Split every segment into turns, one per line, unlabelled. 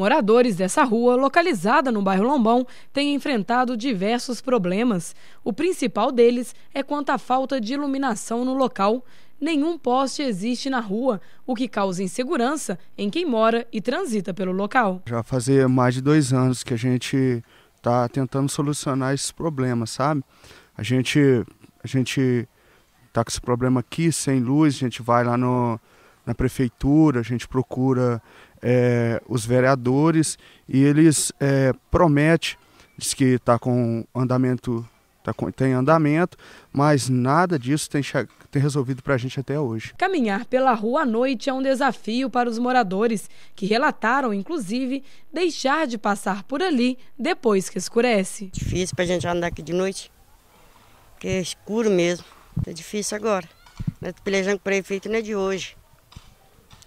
Moradores dessa rua, localizada no bairro Lombão, têm enfrentado diversos problemas. O principal deles é quanto à falta de iluminação no local. Nenhum poste existe na rua, o que causa insegurança em quem mora e transita pelo local.
Já fazia mais de dois anos que a gente está tentando solucionar esses problemas, sabe? A gente, a gente tá com esse problema aqui, sem luz, a gente vai lá no, na prefeitura, a gente procura é, os vereadores e eles é, prometem, diz que está com andamento, tá com, tem andamento, mas nada disso tem, tem resolvido para a gente até hoje.
Caminhar pela rua à noite é um desafio para os moradores, que relataram, inclusive,
deixar de passar por ali depois que escurece. Difícil para a gente andar aqui de noite, porque é escuro mesmo, é difícil agora. Nós pelejamos com o prefeito não é de hoje.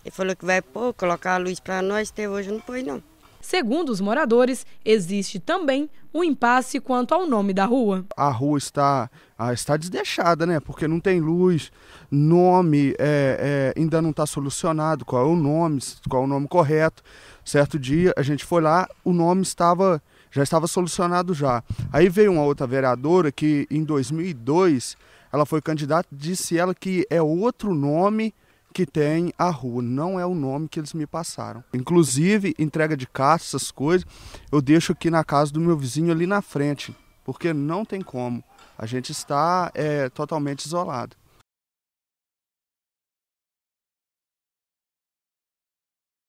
Ele falou que vai pôr, colocar a luz para nós, até hoje não pôs não.
Segundo os moradores, existe também um impasse quanto ao nome da rua.
A rua está, está desdeixada, né? Porque não tem luz, nome é, é, ainda não está solucionado, qual é o nome, qual é o nome correto. Certo dia a gente foi lá, o nome estava já estava solucionado já. Aí veio uma outra vereadora que em 2002 ela foi candidata, disse ela que é outro nome que tem a rua, não é o nome que eles me passaram. Inclusive, entrega de cartas, essas coisas, eu deixo aqui na casa do meu vizinho ali na frente, porque não tem como. A gente está é, totalmente isolado.